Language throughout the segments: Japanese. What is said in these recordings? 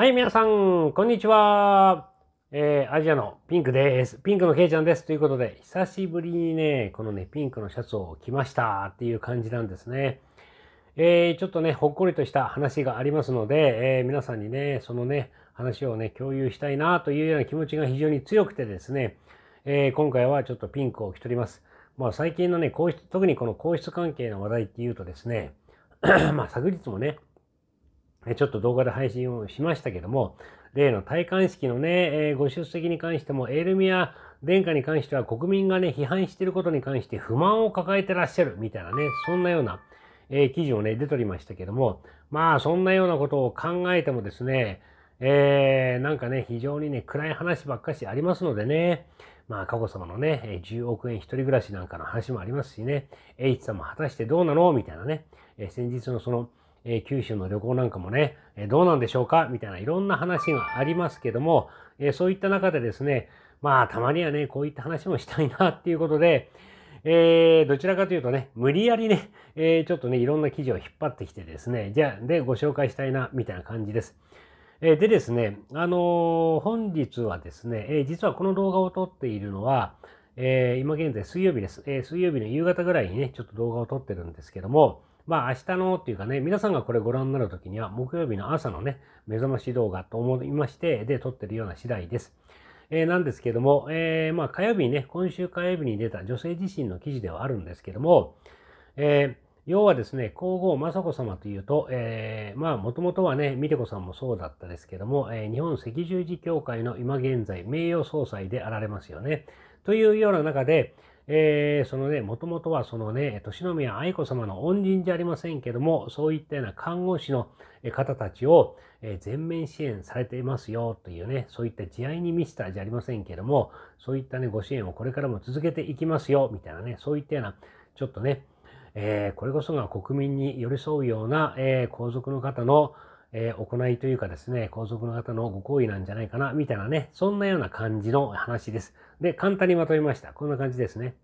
はい、皆さん、こんにちは。えー、アジアのピンクです。ピンクのケイちゃんです。ということで、久しぶりにね、このね、ピンクのシャツを着ましたっていう感じなんですね。えー、ちょっとね、ほっこりとした話がありますので、えー、皆さんにね、そのね、話をね、共有したいなというような気持ちが非常に強くてですね、え今回はちょっとピンクを着とります。まあ、最近のね、皇室、特にこの皇室関係の話題っていうとですね、まあ、昨日もね、ちょっと動画で配信をしましたけども、例の戴冠式のね、えー、ご出席に関しても、エールミア殿下に関しては国民がね、批判していることに関して不満を抱えてらっしゃるみたいなね、そんなような、えー、記事をね、出ておりましたけども、まあ、そんなようなことを考えてもですね、えー、なんかね、非常にね、暗い話ばっかしありますのでね、まあ、佳子様のね、10億円一人暮らしなんかの話もありますしね、チさんも果たしてどうなのみたいなね、えー、先日のその、え九州の旅行なんかもね、えどうなんでしょうかみたいないろんな話がありますけども、えそういった中でですね、まあたまにはね、こういった話もしたいなっていうことで、えー、どちらかというとね、無理やりね、えー、ちょっとね、いろんな記事を引っ張ってきてですね、じゃあ、で、ご紹介したいな、みたいな感じです。えー、でですね、あの本日はですね、え実はこの動画を撮っているのは、え今現在水曜日です、え水曜日の夕方ぐらいにね、ちょっと動画を撮ってるんですけども、まあ明日のっていうかね、皆さんがこれご覧になるときには、木曜日の朝のね、目覚まし動画と思いまして、で撮ってるような次第です。えー、なんですけども、えー、まあ火曜日にね、今週火曜日に出た女性自身の記事ではあるんですけども、えー要はですね、皇后雅子さまというと、えー、まあ、もともとはね、美手子さんもそうだったですけども、えー、日本赤十字協会の今現在、名誉総裁であられますよね。というような中で、えー、そのね、もともとはそのね、年宮愛子様の恩人じゃありませんけども、そういったような看護師の方たちを全面支援されていますよというね、そういった慈愛に満ちたじゃありませんけども、そういったね、ご支援をこれからも続けていきますよ、みたいなね、そういったような、ちょっとね、えー、これこそが国民に寄り添うような、えー、皇族の方のえー、行いというかですね、皇族の方のご行意なんじゃないかな、みたいなね、そんなような感じの話です。で、簡単にまとめました。こんな感じですね。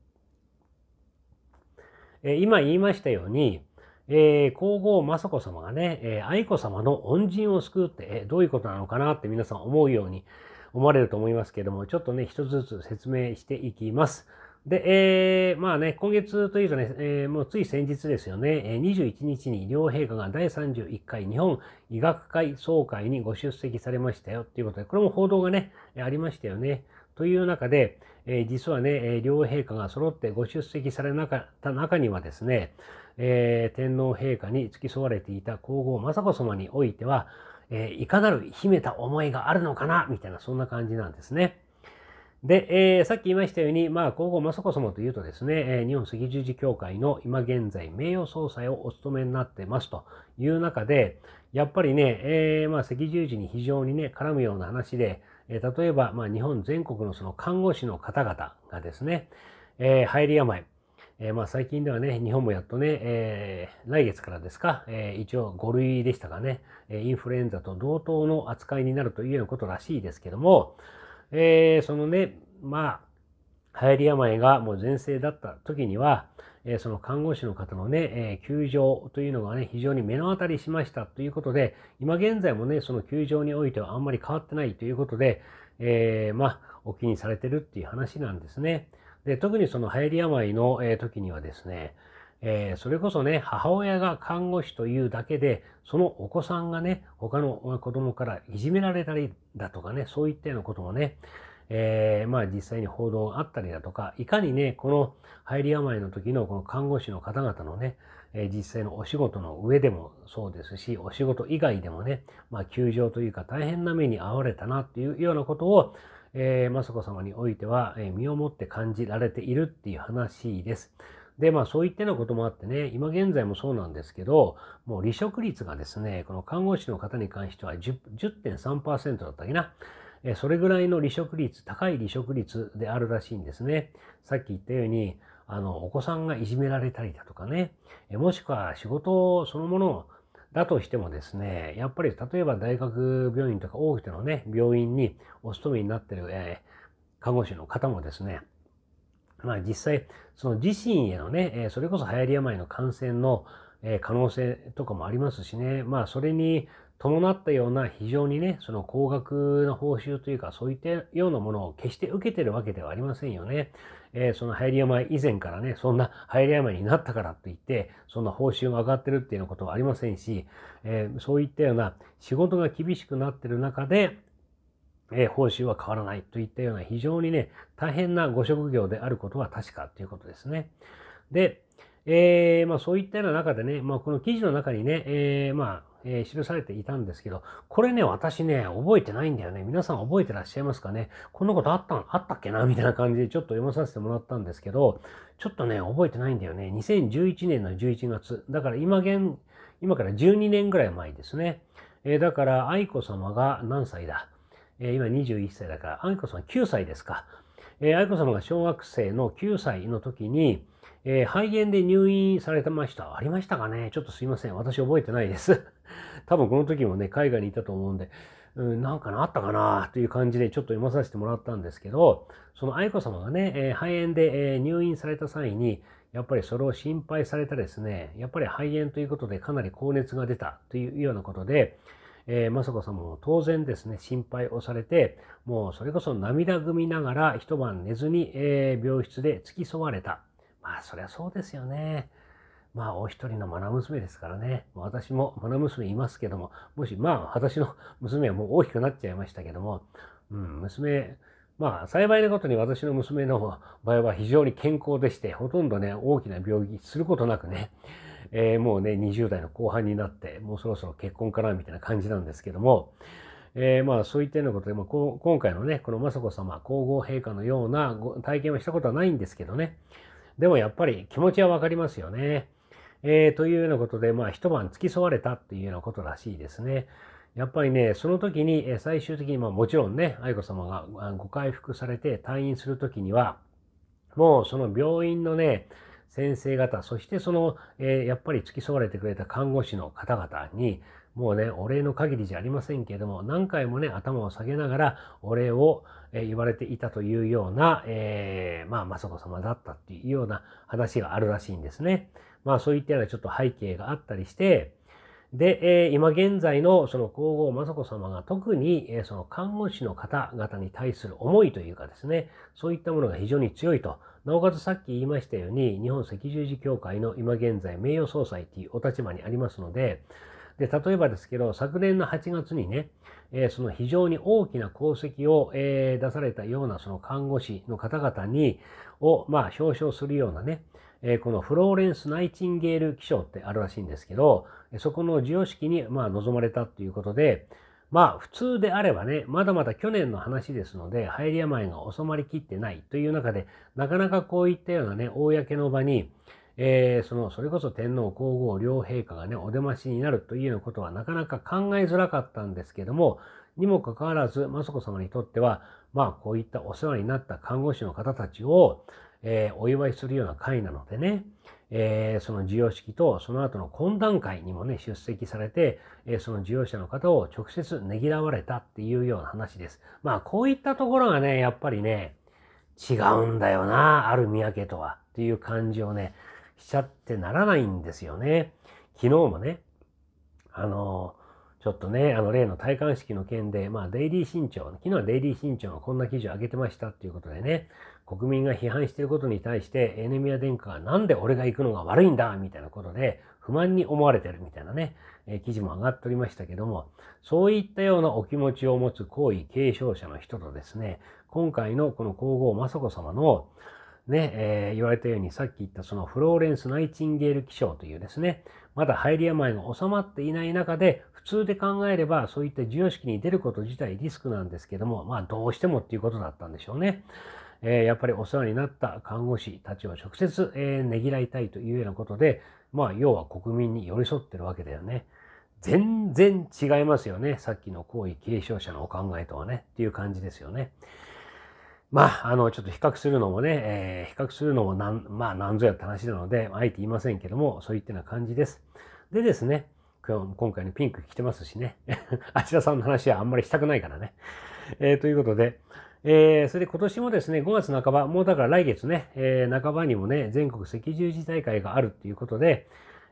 えー、今言いましたように、えー、皇后雅子様がね、えー、愛子様の恩人を救うって、えー、どういうことなのかなって皆さん思うように思われると思いますけれども、ちょっとね、一つずつ説明していきます。で、えー、まあね、今月というかね、えー、もうつい先日ですよね、21日に両陛下が第31回日本医学会総会にご出席されましたよということで、これも報道がね、ありましたよね。という中で、えー、実はね、両陛下が揃ってご出席されなかった中にはですね、えー、天皇陛下に付き添われていた皇后雅子様においては、えー、いかなる秘めた思いがあるのかなみたいなそんな感じなんですね。で、えー、さっき言いましたように、まあ、皇后雅子様というとですね、え日本赤十字協会の今現在名誉総裁をお務めになってますという中で、やっぱりね、えー、まあ、赤十字に非常にね、絡むような話で、えー、例えば、まあ、日本全国のその看護師の方々がですね、えー、り病、えー、まあ、最近ではね、日本もやっとね、えー、来月からですか、えー、一応5類でしたかね、インフルエンザと同等の扱いになるというようなことらしいですけども、えー、そのね、まあ、流行り病がもう全盛だった時には、えー、その看護師の方のね、えー、休場というのがね、非常に目の当たりしましたということで、今現在もね、その休場においてはあんまり変わってないということで、えー、まあ、お気にされてるっていう話なんですね。で、特にその流行り病の、え時にはですね、えー、それこそね、母親が看護師というだけで、そのお子さんがね、他の子供からいじめられたりだとかね、そういったようなこともね、えー、まあ実際に報道があったりだとか、いかにね、この入り病の時のこの看護師の方々のね、え実際のお仕事の上でもそうですし、お仕事以外でもね、まあ休場というか大変な目に遭われたなっていうようなことを、えー、雅子様においては、え身をもって感じられているっていう話です。で、まあそういったようなこともあってね、今現在もそうなんですけど、もう離職率がですね、この看護師の方に関しては10.3%だったっけな。それぐらいの離職率、高い離職率であるらしいんですね。さっき言ったように、あの、お子さんがいじめられたりだとかね、もしくは仕事そのものだとしてもですね、やっぱり例えば大学病院とか大手のね、病院にお勤めになってる、えー、看護師の方もですね、まあ実際、その自身へのね、それこそ流行り病の感染の可能性とかもありますしね、まあそれに伴ったような非常にね、その高額な報酬というか、そういったようなものを決して受けてるわけではありませんよね。えー、その流行り病以前からね、そんな流行り病になったからといって、そんな報酬が上がってるっていうようなことはありませんし、えー、そういったような仕事が厳しくなってる中で、え報酬は変わらないといったような非常にね、大変なご職業であることは確かということですね。で、えー、まあ、そういったような中でね、まあ、この記事の中にね、えー、まあ、えー、記されていたんですけど、これね、私ね、覚えてないんだよね。皆さん覚えてらっしゃいますかねこんなことあったあったっけなみたいな感じでちょっと読まさせてもらったんですけど、ちょっとね、覚えてないんだよね。2011年の11月。だから今現、今から12年ぐらい前ですね。えー、だから、愛子様が何歳だえー、今21歳だから、愛子さん9歳ですか。えー、愛子さまが小学生の9歳の時に、えー、肺炎で入院されてました。ありましたかねちょっとすいません。私覚えてないです。多分この時もね、海外にいたと思うんで、うん、なんかなあったかなという感じでちょっと読まさせてもらったんですけど、その愛子さまがね、えー、肺炎で、えー、入院された際に、やっぱりそれを心配されたですね、やっぱり肺炎ということでかなり高熱が出たというようなことで、えー、雅子さまも当然ですね、心配をされて、もうそれこそ涙ぐみながら一晩寝ずに、えー、病室で付き添われた。まあ、そりゃそうですよね。まあ、お一人の愛娘ですからね。私も愛娘いますけども、もし、まあ、私の娘はもう大きくなっちゃいましたけども、うん、娘、まあ、幸いなことに私の娘の場合は非常に健康でして、ほとんどね、大きな病気することなくね、えー、もうね、20代の後半になって、もうそろそろ結婚かな、みたいな感じなんですけども、えー、まあ、そういったようなことで、まあ、こ今回のね、この雅子様、皇后陛下のような体験をしたことはないんですけどね、でもやっぱり気持ちはわかりますよね。えー、というようなことで、まあ、一晩付き添われたっていうようなことらしいですね。やっぱりね、その時に、え最終的に、まあもちろんね、愛子様がご回復されて退院する時には、もうその病院のね、先生方、そしてその、えー、やっぱり付き添われてくれた看護師の方々に、もうね、お礼の限りじゃありませんけれども、何回もね、頭を下げながらお礼を、え言われていたというような、えー、まあ、雅子様だったっていうような話があるらしいんですね。まあ、そういったようなちょっと背景があったりして、で、え今現在のその皇后雅子様が特に、えその看護師の方々に対する思いというかですね、そういったものが非常に強いと。なおかつさっき言いましたように、日本赤十字協会の今現在名誉総裁というお立場にありますので、で、例えばですけど、昨年の8月にね、えその非常に大きな功績を、え出されたようなその看護師の方々に、を、まあ、表彰するようなね、えこのフローレンス・ナイチンゲール記章ってあるらしいんですけど、そこの授与式にまあ望まれたということで、まあ普通であればね、まだまだ去年の話ですので、入り病が収まりきってないという中で、なかなかこういったようなね、公の場に、えー、その、それこそ天皇皇后両陛下がね、お出ましになるというようなことはなかなか考えづらかったんですけども、にもかかわらず、雅子さまにとっては、まあ、こういったお世話になった看護師の方たちを、えー、お祝いするような会なのでね、えー、その授与式とその後の懇談会にもね、出席されて、えー、その授与者の方を直接ねぎらわれたっていうような話です。まあ、こういったところがね、やっぱりね、違うんだよな、ある三宅とは、っていう感じをね、しちゃってならないんですよね。昨日もね、あのちょっとね、あの例の戴冠式の件で、まあ、デイリー新潮、昨日はデイリー新潮がこんな記事を上げてましたっていうことでね、国民が批判していることに対して、エネミア殿下がなんで俺が行くのが悪いんだみたいなことで、不満に思われてるみたいなね、え記事も上がっておりましたけども、そういったようなお気持ちを持つ皇位継承者の人とですね、今回のこの皇后雅子様の、ね、えー、言われたようにさっき言ったそのフローレンス・ナイチンゲール気象というですね、まだ入り病が収まっていない中で、普通で考えればそういった授与式に出ること自体リスクなんですけども、まあどうしてもっていうことだったんでしょうね。えー、やっぱりお世話になった看護師たちを直接、えー、ねぎらいたいというようなことで、まあ要は国民に寄り添ってるわけだよね。全然違いますよね。さっきの行位継承者のお考えとはね、っていう感じですよね。まあ、あの、ちょっと比較するのもね、えー、比較するのもなん、まあ、なんぞやって話なので、あえて言いませんけども、そういったような感じです。でですね、今回のピンク着てますしね、あちらさんの話はあんまりしたくないからね。えー、ということで、えー、それで今年もですね、5月半ば、もうだから来月ね、えー、半ばにもね、全国赤十字大会があるっていうことで、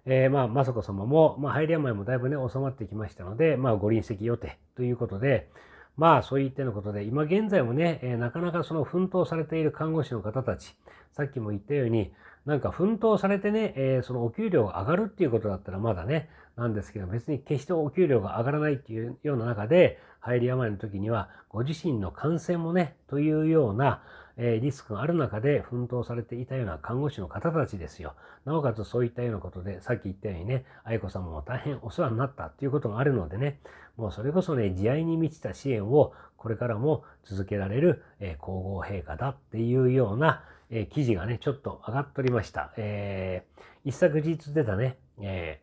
えー、まあ、雅子様も、まあ、入り病もだいぶね、収まってきましたので、まあ、五輪席予定ということで、まあそういったのことで、今現在もね、なかなかその奮闘されている看護師の方たち、さっきも言ったように、なんか奮闘されてね、えー、そのお給料が上がるっていうことだったらまだね、なんですけど、別に決してお給料が上がらないっていうような中で、入り病の時には、ご自身の感染もね、というような、えリスクがある中で奮闘されていたような看護師の方たちですよ。なおかつそういったようなことで、さっき言ったようにね、愛子さんも大変お世話になったっていうことがあるのでね、もうそれこそね、慈愛に満ちた支援をこれからも続けられる、え皇后陛下だっていうような、え記事がね、ちょっと上がっておりました。えー、一昨日出たね、え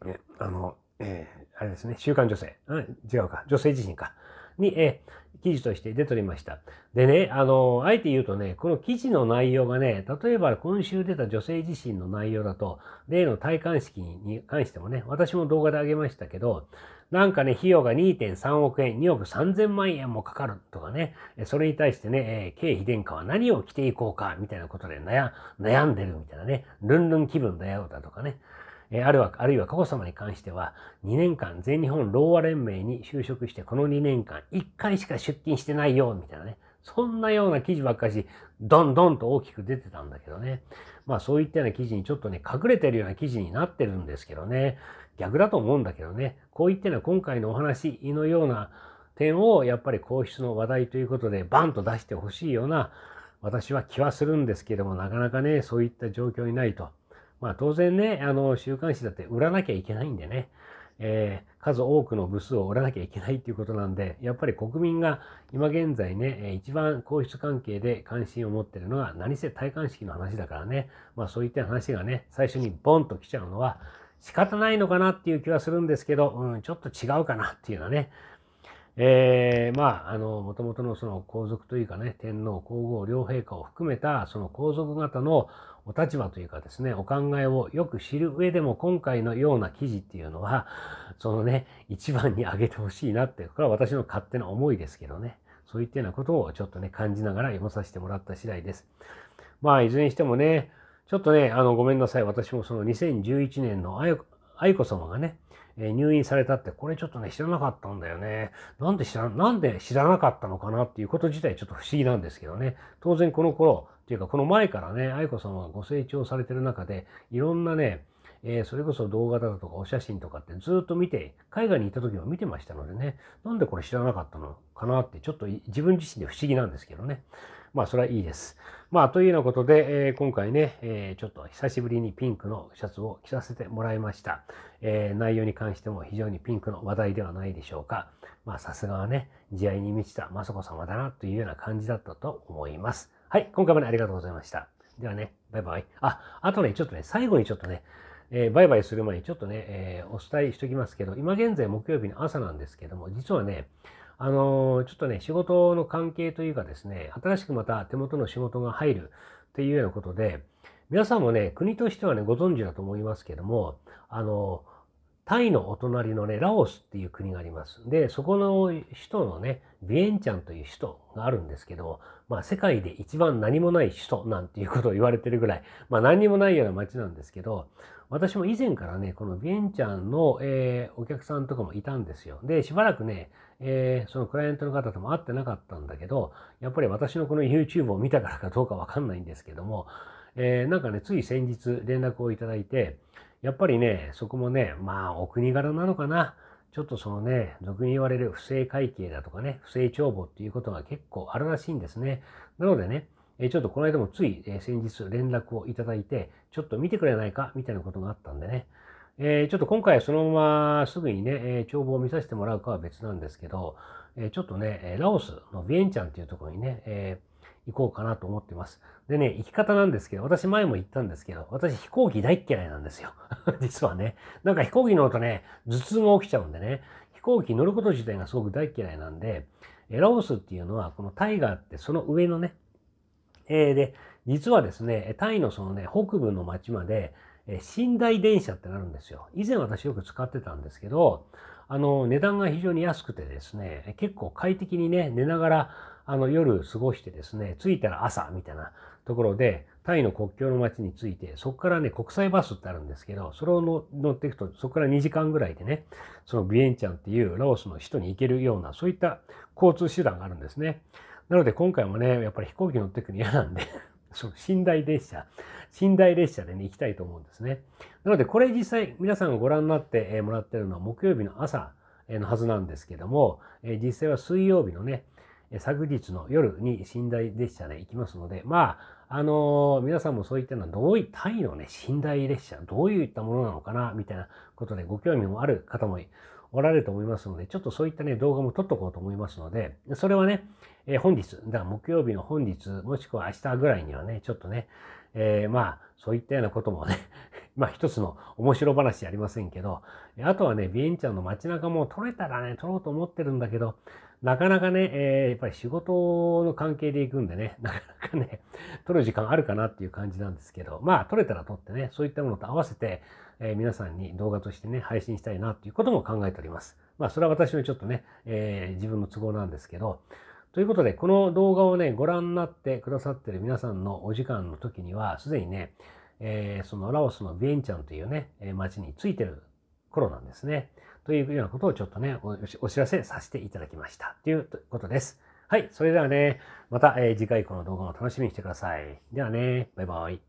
ー、あの、えー、あれですね、週刊女性、うん、違うか、女性自身か、に、えー、記事として出ておりました。でね、あの、あえて言うとね、この記事の内容がね、例えば今週出た女性自身の内容だと、例の戴冠式に関してもね、私も動画であげましたけど、なんかね、費用が2.3億円、2億3000万円もかかるとかね、それに対してね、えー、経費殿下は何を着ていこうか、みたいなことで悩悩んでるみたいなね、ルンルン気分だよだとかね、えあるは、あるいは過去様に関しては、2年間全日本老和連盟に就職して、この2年間1回しか出勤してないよ、みたいなね。そんなような記事ばっかし、どんどんと大きく出てたんだけどね。まあそういったような記事にちょっとね、隠れてるような記事になってるんですけどね。逆だと思うんだけどね。こう言ってのは今回のお話のような点をやっぱり皇室の話題ということでバンと出してほしいような私は気はするんですけどもなかなかねそういった状況にないと。まあ当然ねあの週刊誌だって売らなきゃいけないんでね。えー、数多くの部数を折らなきゃいけないっていうことなんで、やっぱり国民が今現在ね、一番皇室関係で関心を持ってるのが、何せ戴冠式の話だからね、まあそういった話がね、最初にボンと来ちゃうのは、仕方ないのかなっていう気はするんですけど、うん、ちょっと違うかなっていうのはね。えー、まあ、あの、もともとのその皇族というかね、天皇、皇后両陛下を含めた、その皇族方のお立場というかですね、お考えをよく知る上でも、今回のような記事っていうのは、そのね、一番に挙げてほしいなって、これは私の勝手な思いですけどね、そういったようなことをちょっとね、感じながら読まさせてもらった次第です。まあ、いずれにしてもね、ちょっとね、あの、ごめんなさい。私もその2011年の愛子様がね、え入院されたって、これちょっとね、知らなかったんだよね。なんで知ら、なんで知らなかったのかなっていうこと自体ちょっと不思議なんですけどね。当然この頃、というかこの前からね、愛子様がご成長されてる中で、いろんなね、えー、それこそ動画だとかお写真とかってずっと見て、海外に行った時も見てましたのでね、なんでこれ知らなかったのかなって、ちょっと自分自身で不思議なんですけどね。まあ、それはいいです。まあ、というようなことで、えー、今回ね、えー、ちょっと久しぶりにピンクのシャツを着させてもらいました。えー、内容に関しても非常にピンクの話題ではないでしょうか。まあ、さすがはね、慈愛に満ちた雅子様だなというような感じだったと思います。はい、今回までありがとうございました。ではね、バイバイ。あ、あとね、ちょっとね、最後にちょっとね、えー、バイバイする前にちょっとね、えー、お伝えしておきますけど、今現在木曜日の朝なんですけども、実はね、あの、ちょっとね、仕事の関係というかですね、新しくまた手元の仕事が入るっていうようなことで、皆さんもね、国としてはね、ご存知だと思いますけども、あの、タイのお隣のね、ラオスっていう国があります。で、そこの首都のね、ビエンチャンという首都があるんですけど、まあ世界で一番何もない首都なんていうことを言われてるぐらい、まあ何にもないような街なんですけど、私も以前からね、このビエンチャンの、えー、お客さんとかもいたんですよ。で、しばらくね、えー、そのクライアントの方とも会ってなかったんだけど、やっぱり私のこの YouTube を見たからかどうかわかんないんですけども、えー、なんかね、つい先日連絡をいただいて、やっぱりね、そこもね、まあ、お国柄なのかな。ちょっとそのね、俗に言われる不正会計だとかね、不正帳簿っていうことが結構あるらしいんですね。なのでね、えちょっとこの間もつい、え先日連絡をいただいて、ちょっと見てくれないかみたいなことがあったんでね。えちょっと今回はそのまますぐにね、え帳簿を見させてもらうかは別なんですけど、えちょっとね、ラオスのビエンチャンっていうところにね、え行こうかなと思ってます。でね、行き方なんですけど、私前も言ったんですけど、私飛行機大っ嫌いなんですよ。実はね。なんか飛行機乗るとね、頭痛が起きちゃうんでね、飛行機乗ること自体がすごく大嫌いなんで、ラオスっていうのは、このタイがあってその上のね、えー、で、実はですね、タイのそのね、北部の町まで、え寝台電車ってなるんですよ。以前私よく使ってたんですけど、あの、値段が非常に安くてですね、結構快適にね、寝ながら、あの、夜過ごしてですね、着いたら朝みたいなところで、タイの国境の町に着いて、そこからね、国際バスってあるんですけど、それを乗っていくと、そこから2時間ぐらいでね、そのビエンチャンっていうラオスの首都に行けるような、そういった交通手段があるんですね。なので今回もね、やっぱり飛行機乗ってくの嫌なんでそう、寝台列車、寝台列車でね、行きたいと思うんですね。なので、これ実際皆さんがご覧になってもらってるのは木曜日の朝のはずなんですけども、実際は水曜日のね、昨日の夜に寝台列車で行きますので、まあ、あのー、皆さんもそういったのはどういった単位のね、寝台列車、どういったものなのかな、みたいなことでご興味もある方もおられると思いますので、ちょっとそういったね、動画も撮っとこうと思いますので、それはね、えー、本日、だから木曜日の本日、もしくは明日ぐらいにはね、ちょっとね、えー、まあ、そういったようなこともねまあ一つの面白話ありませんけど、あとはね、ビエンチャンの街中も撮れたらね、撮ろうと思ってるんだけど、なかなかね、えー、やっぱり仕事の関係で行くんでね、なかなかね、撮る時間あるかなっていう感じなんですけど、まあ撮れたら撮ってね、そういったものと合わせて、えー、皆さんに動画としてね、配信したいなっていうことも考えております。まあそれは私のちょっとね、えー、自分の都合なんですけど、ということで、この動画をね、ご覧になってくださってる皆さんのお時間の時には、すでにね、えー、そのラオスのビエンチャンというね、街についてる頃なんですね。というようなことをちょっとね、お知らせさせていただきましたということです。はい、それではね、また、えー、次回以降の動画も楽しみにしてください。ではね、バイバイ。